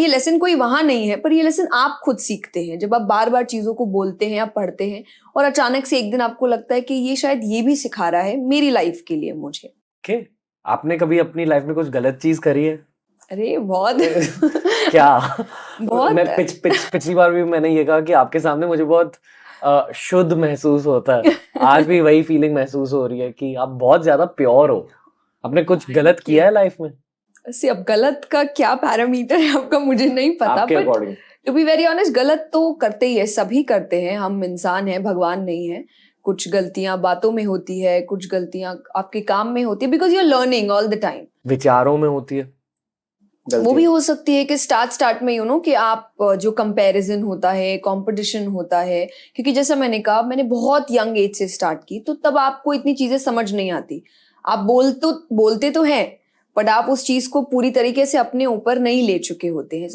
ये लेसन कोई वहां नहीं है पर ये लेसन आप खुद सीखते हैं जब आप बार बार चीज़ों को बोलते हैं या पढ़ते हैं और अचानक से एक दिन आपको लगता है कि ये शायद ये भी सिखा रहा है मेरी लाइफ के लिए मुझे के? आपने कभी अपनी लाइफ में कुछ गलत चीज करी है अरे बहुत क्या बहुत मैं पिछ, पिछ, पिछली बार भी मैंने ये कहा कि आपके सामने मुझे बहुत आ, शुद्ध महसूस होता है आज भी वही फीलिंग महसूस हो रही है कि आप बहुत ज्यादा प्योर हो आपने कुछ गलत किया है लाइफ में से अब गलत का क्या पैरामीटर है आपका मुझे नहीं पता but to be very honest गलत तो करते ही है सभी करते हैं हम इंसान हैं भगवान नहीं है कुछ गलतियां बातों में होती है कुछ गलतियां आपके काम में होती है because you are learning all the time विचारों में होती है वो भी हो सकती है कि स्टार्ट स्टार्ट में यू नो कि आप जो कंपैरिजन होता है कंपटीशन होता है क्योंकि जैसा मैंने कहा मैंने बहुत यंग एज से स्टार्ट की तो तब आपको इतनी चीजें समझ नहीं आती आप बोल तो बोलते तो हैं बट आप उस चीज को पूरी तरीके से अपने ऊपर नहीं ले चुके होते हैं